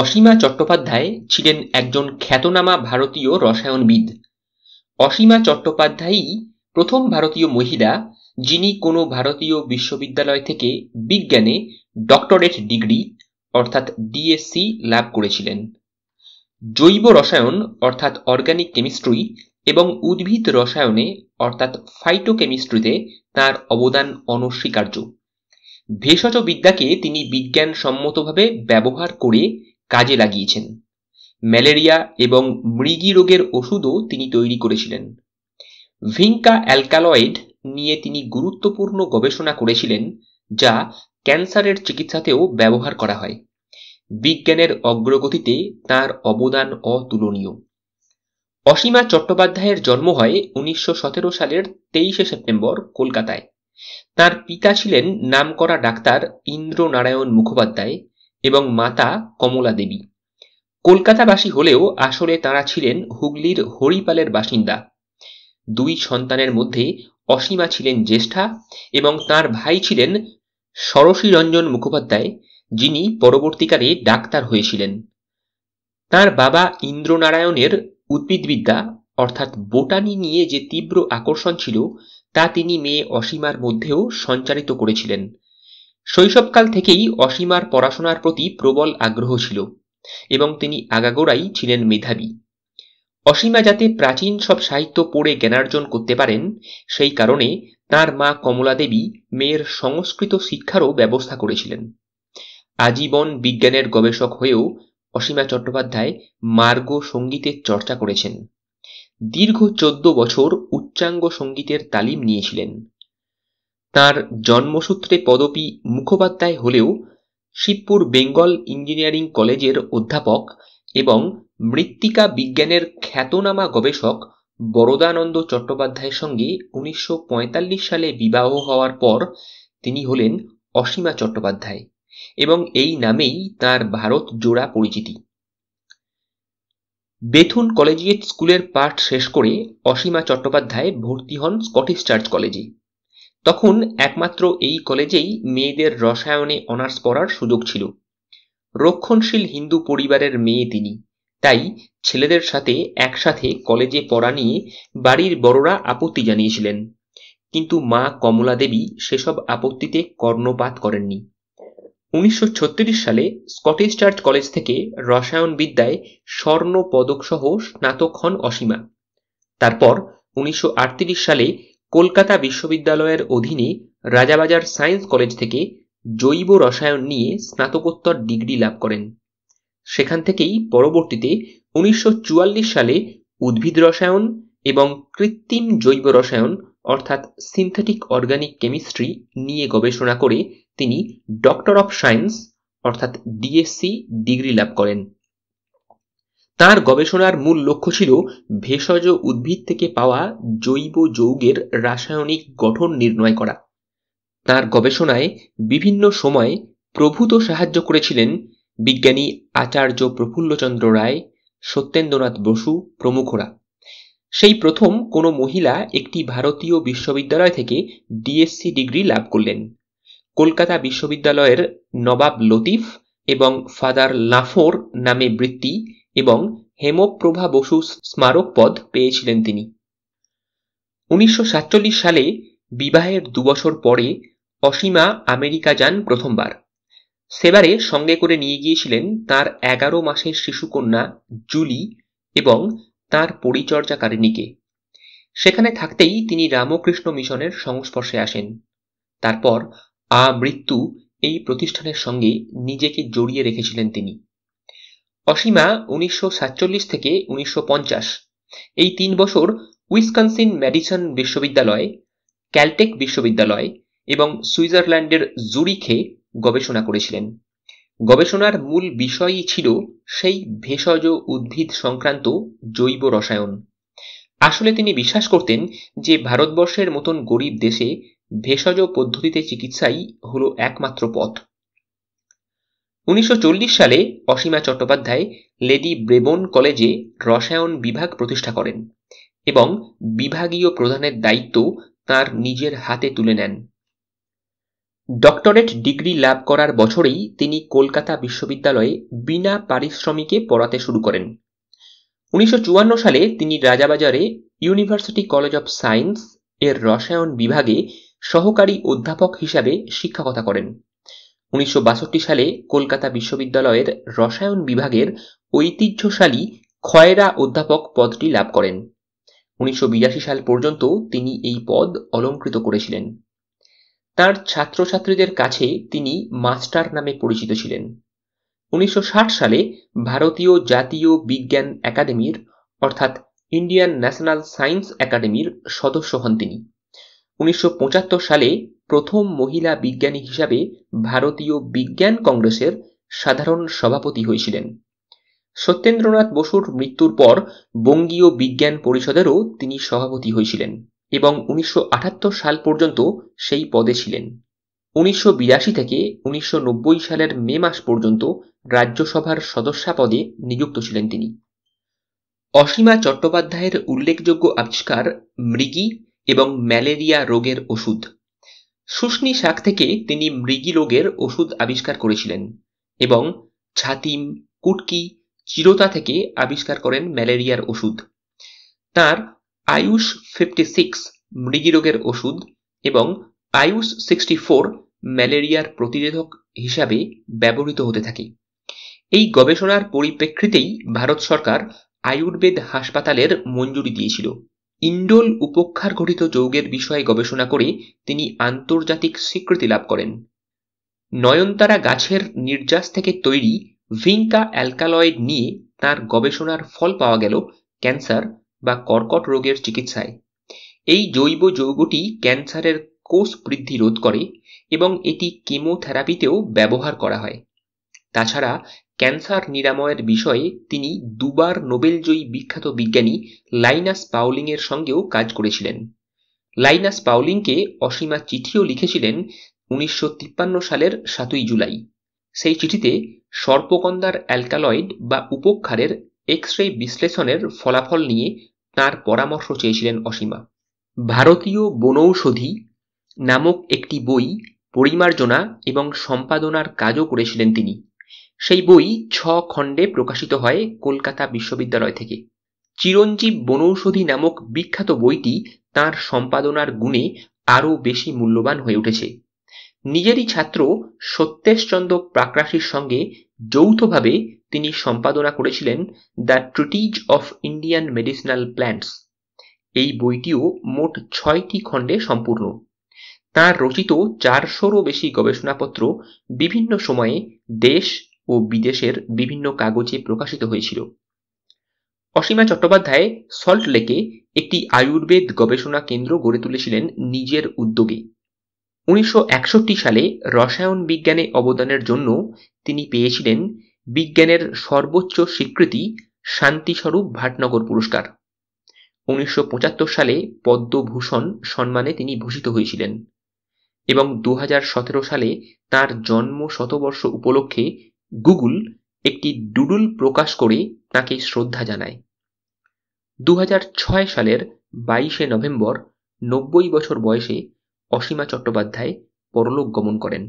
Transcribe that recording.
অসীমা চট্টোপাধ্যায় ছিলেন একজন খ্যাতনামা ভারতীয় রসায়নবিদ অসীমা চট্টোপাধ্যায়ই প্রথম ভারতীয় মহিলা যিনি কোনো ভারতীয় বিশ্ববিদ্যালয় থেকে বিজ্ঞানে ডক্টরেট ডিগ্রি অর্থাৎ ডিএসসি লাভ করেছিলেন জৈব রসায়ন অর্থাৎ অর্গানিক কেমিস্ট্রি এবং উদ্ভিদ রসায়নে অর্থাৎ ফাইটোকেমিস্ট্রিতে তার অবদান অনস্বীকার্য ভেষজ বিদ্যাকে তিনি বিজ্ঞানসম্মতভাবে ব্যবহার করে কাজে লাগিয়েছেন ম্যালেরিয়া এবং মৃগী রোগের ওষুধও তিনি তৈরি করেছিলেন ভিঙ্কা অ্যালকালয়েড নিয়ে তিনি গুরুত্বপূর্ণ গবেষণা করেছিলেন যা ক্যান্সারের চিকিৎসাতেও ব্যবহার করা হয় বিজ্ঞানের অগ্রগতিতে তার অবদান অতুলনীয় অসীমা চট্টোপাধ্যায়ের জন্ম হয় উনিশশো সালের তেইশে সেপ্টেম্বর কলকাতায় তার পিতা ছিলেন নামকরা ডাক্তার ইন্দ্রনারায়ণ মুখোপাধ্যায় এবং মাতা কমলা দেবী কলকাতাবাসী হলেও আসলে তাঁরা ছিলেন হুগলির হরিপালের বাসিন্দা দুই সন্তানের মধ্যে অসীমা ছিলেন জ্যেষ্ঠা এবং তার ভাই ছিলেন সরসীরঞ্জন মুখোপাধ্যায় যিনি পরবর্তীকালে ডাক্তার হয়েছিলেন তার বাবা ইন্দ্রনারায়ণের উদ্ভিদবিদ্যা অর্থাৎ বোটানি নিয়ে যে তীব্র আকর্ষণ ছিল তা তিনি মেয়ে অসীমার মধ্যেও সঞ্চারিত করেছিলেন শৈশবকাল থেকেই অসীমার পড়াশোনার প্রতি প্রবল আগ্রহ ছিল এবং তিনি আগাগোড়াই ছিলেন মেধাবী অসীমা যাতে প্রাচীন সব সাহিত্য পড়ে জ্ঞানার্জন করতে পারেন সেই কারণে তার মা কমলা দেবী মেয়ের সংস্কৃত শিক্ষারও ব্যবস্থা করেছিলেন আজীবন বিজ্ঞানের গবেষক হয়েও অসীমা চট্টোপাধ্যায় মার্গ সঙ্গীতের চর্চা করেছেন দীর্ঘ চোদ্দ বছর উচ্চাঙ্গ সঙ্গীতের তালিম নিয়েছিলেন তার জন্মসূত্রে পদবী মুখোপাধ্যায় হলেও শিবপুর বেঙ্গল ইঞ্জিনিয়ারিং কলেজের অধ্যাপক এবং মৃত্তিকা বিজ্ঞানের খ্যাতনামা গবেষক বরদানন্দ চট্টোপাধ্যায়ের সঙ্গে উনিশশো সালে বিবাহ হওয়ার পর তিনি হলেন অসীমা চট্টোপাধ্যায় এবং এই নামেই তার ভারত জোড়া পরিচিতি বেথুন কলেজিয়েট স্কুলের পাঠ শেষ করে অসীমা চট্টোপাধ্যায় ভর্তি হন স্কটিশ চার্চ কলেজে তখন একমাত্র এই কলেজেই মেয়েদের রসায়নে অনার্স পড়ার সুযোগ ছিল রক্ষণশীল হিন্দু পরিবারের মেয়ে তিনি তাই ছেলেদের সাথে একসাথে কলেজে পড়া নিয়ে বাড়ির বড়রা আপত্তি জানিয়েছিলেন কিন্তু মা কমলা দেবী সেসব আপত্তিতে কর্ণপাত করেননি উনিশশো সালে স্কটিশ চার্চ কলেজ থেকে রসায়ন বিদ্যায় স্বর্ণ পদকসহ স্নাতক হন অসীমা তারপর উনিশশো সালে কলকাতা বিশ্ববিদ্যালয়ের অধীনে রাজাবাজার সায়েন্স কলেজ থেকে জৈব রসায়ন নিয়ে স্নাতকোত্তর ডিগ্রি লাভ করেন সেখান থেকেই পরবর্তীতে উনিশশো সালে উদ্ভিদ রসায়ন এবং কৃত্রিম জৈব রসায়ন অর্থাৎ সিনথেটিক অর্গানিক কেমিস্ট্রি নিয়ে গবেষণা করে তিনি ডক্টর অফ সায়েন্স অর্থাৎ ডিএসসি ডিগ্রি লাভ করেন তার গবেষণার মূল লক্ষ্য ছিল ভেষজ উদ্ভিদ থেকে পাওয়া জৈব যৌগের রাসায়নিক গঠন নির্ণয় করা তার গবেষণায় বিভিন্ন সময় প্রভূত সাহায্য করেছিলেন বিজ্ঞানী আচার্য প্রফুল্লচন্দ্র রায় সত্যেন্দ্রনাথ বসু প্রমুখরা সেই প্রথম কোনো মহিলা একটি ভারতীয় বিশ্ববিদ্যালয় থেকে ডিএসসি ডিগ্রি লাভ করলেন কলকাতা বিশ্ববিদ্যালয়ের নবাব লতিফ এবং ফাদার লাফোর নামে বৃত্তি এবং হেমপ্রভা বসু স্মারক পদ পেয়েছিলেন তিনি উনিশশো সালে বিবাহের দুবছর পরে অসীমা আমেরিকা যান প্রথমবার সেবারে সঙ্গে করে নিয়ে গিয়েছিলেন তার এগারো মাসের শিশুকন্যা জুলি এবং তার পরিচর্যাকারিণীকে সেখানে থাকতেই তিনি রামকৃষ্ণ মিশনের সংস্পর্শে আসেন তারপর আ মৃত্যু এই প্রতিষ্ঠানের সঙ্গে নিজেকে জড়িয়ে রেখেছিলেন তিনি অসীমা উনিশশো থেকে উনিশশো এই তিন বছর উইসকনসিন ম্যাডিসন বিশ্ববিদ্যালয় ক্যালটেক বিশ্ববিদ্যালয় এবং সুইজারল্যান্ডের জুরিখে গবেষণা করেছিলেন গবেষণার মূল বিষয়ই ছিল সেই ভেষজ উদ্ভিদ সংক্রান্ত জৈব রসায়ন আসলে তিনি বিশ্বাস করতেন যে ভারতবর্ষের মতন গরিব দেশে ভেষজ পদ্ধতিতে চিকিৎসাই হলো একমাত্র পথ উনিশশো সালে অসীমা চট্টোপাধ্যায় লেডি ব্রেবন কলেজে রসায়ন বিভাগ প্রতিষ্ঠা করেন এবং বিভাগীয় প্রধানের দায়িত্ব তার নিজের হাতে তুলে নেন ডক্টরেট ডিগ্রি লাভ করার বছরেই তিনি কলকাতা বিশ্ববিদ্যালয়ে বিনা পারিশ্রমিকে পড়াতে শুরু করেন উনিশশো সালে তিনি রাজাবাজারে ইউনিভার্সিটি কলেজ অব সায়েন্স এর রসায়ন বিভাগে সহকারী অধ্যাপক হিসাবে শিক্ষকতা করেন উনিশশো সালে কলকাতা বিশ্ববিদ্যালয়ের রসায়ন বিভাগের ঐতিহ্যশালী খয়রা অধ্যাপক পদটি লাভ করেন উনিশশো সাল পর্যন্ত তিনি এই পদ অলঙ্কৃত করেছিলেন তার ছাত্রছাত্রীদের কাছে তিনি মাস্টার নামে পরিচিত ছিলেন উনিশশো সালে ভারতীয় জাতীয় বিজ্ঞান একাডেমির অর্থাৎ ইন্ডিয়ান ন্যাশনাল সায়েন্স একাডেমির সদস্য হন তিনি উনিশশো সালে প্রথম মহিলা বিজ্ঞানী হিসাবে ভারতীয় বিজ্ঞান কংগ্রেসের সাধারণ সভাপতি হয়েছিলেন সত্যেন্দ্রনাথ বসুর মৃত্যুর পর বঙ্গীয় বিজ্ঞান পরিষদেরও তিনি সভাপতি হয়েছিলেন এবং উনিশশো সাল পর্যন্ত সেই পদে ছিলেন উনিশশো থেকে উনিশশো সালের মে মাস পর্যন্ত রাজ্যসভার সদস্যা পদে নিযুক্ত ছিলেন তিনি অসীমা চট্টোপাধ্যায়ের উল্লেখযোগ্য আবিষ্কার মৃগী এবং ম্যালেরিয়া রোগের ওষুধ শুষ্নি শাক থেকে তিনি মৃগী রোগের ওষুধ আবিষ্কার করেছিলেন এবং ছাতিম কুটকি চিরতা থেকে আবিষ্কার করেন ম্যালেরিয়ার ওষুধ তার আয়ুষ ফিফটি সিক্স মৃগী রোগের ওষুধ এবং আয়ুষ সিক্সটি ফোর ম্যালেরিয়ার প্রতিরোধক হিসাবে ব্যবহৃত হতে থাকে এই গবেষণার পরিপ্রেক্ষিতেই ভারত সরকার আয়ুর্বেদ হাসপাতালের মঞ্জুরি দিয়েছিল ইন্ডোল উপক্ষার গঠিত যৌগের বিষয়ে গবেষণা করে তিনি আন্তর্জাতিক স্বীকৃতি লাভ করেন নয়নতারা গাছের নির্যাস থেকে তৈরি ভিঙ্কা অ্যালকালয়েড নিয়ে তার গবেষণার ফল পাওয়া গেল ক্যান্সার বা কর্কট রোগের চিকিৎসায় এই জৈব যৌগটি ক্যান্সারের কোষ বৃদ্ধি রোধ করে এবং এটি কেমোথেরাপিতেও ব্যবহার করা হয় তাছাড়া ক্যান্সার নিরাময়ের বিষয়ে তিনি দুবার নোবেলজয়ী বিখ্যাত বিজ্ঞানী লাইনাস পাউলিংয়ের সঙ্গেও কাজ করেছিলেন লাইনাস পাউলিংকে অসীমা চিঠিও লিখেছিলেন উনিশশো সালের সাতই জুলাই সেই চিঠিতে সর্পকন্দার অ্যালকালয়েড বা উপক্ষারের এক্স রে বিশ্লেষণের ফলাফল নিয়ে তার পরামর্শ চেয়েছিলেন অসীমা ভারতীয় বনৌষধি নামক একটি বই পরিমার্জনা এবং সম্পাদনার কাজও করেছিলেন তিনি সেই বই ছ খণ্ডে প্রকাশিত হয় কলকাতা বিশ্ববিদ্যালয় থেকে চিরঞ্জীব বনৌষধি নামক বিখ্যাত বইটি তার সম্পাদনার গুণে আরও বেশি মূল্যবান হয়ে উঠেছে নিজেরই ছাত্র সত্যেশচন্দ্র প্রাকরাশির সঙ্গে যৌথভাবে তিনি সম্পাদনা করেছিলেন the treatise of Indian medicinal plants এই বইটিও মোট ছয়টি খণ্ডে সম্পূর্ণ তার রচিত চারশোরও বেশি গবেষণাপত্র বিভিন্ন সময়ে দেশ ও বিদেশের বিভিন্ন কাগজে প্রকাশিত হয়েছিল অসীমা চট্টোপাধ্যায় সল্ট লেকে একটি আয়ুর্বেদ গবেষণা কেন্দ্র গড়ে তুলেছিলেন নিজের উদ্যোগে উনিশশো সালে রসায়ন বিজ্ঞানে অবদানের জন্য তিনি পেয়েছিলেন বিজ্ঞানের সর্বোচ্চ স্বীকৃতি শান্তিস্বরূপ ভাটনগর পুরস্কার উনিশশো সালে পদ্মভূষণ সম্মানে তিনি ভূষিত হয়েছিলেন এবং দু সালে তার জন্ম শতবর্ষ উপলক্ষে গুগল একটি ডুডুল প্রকাশ করে তাকে শ্রদ্ধা জানায় দু সালের বাইশে নভেম্বর নব্বই বছর বয়সে অসীমা চট্টোপাধ্যায় পরলোক গমন করেন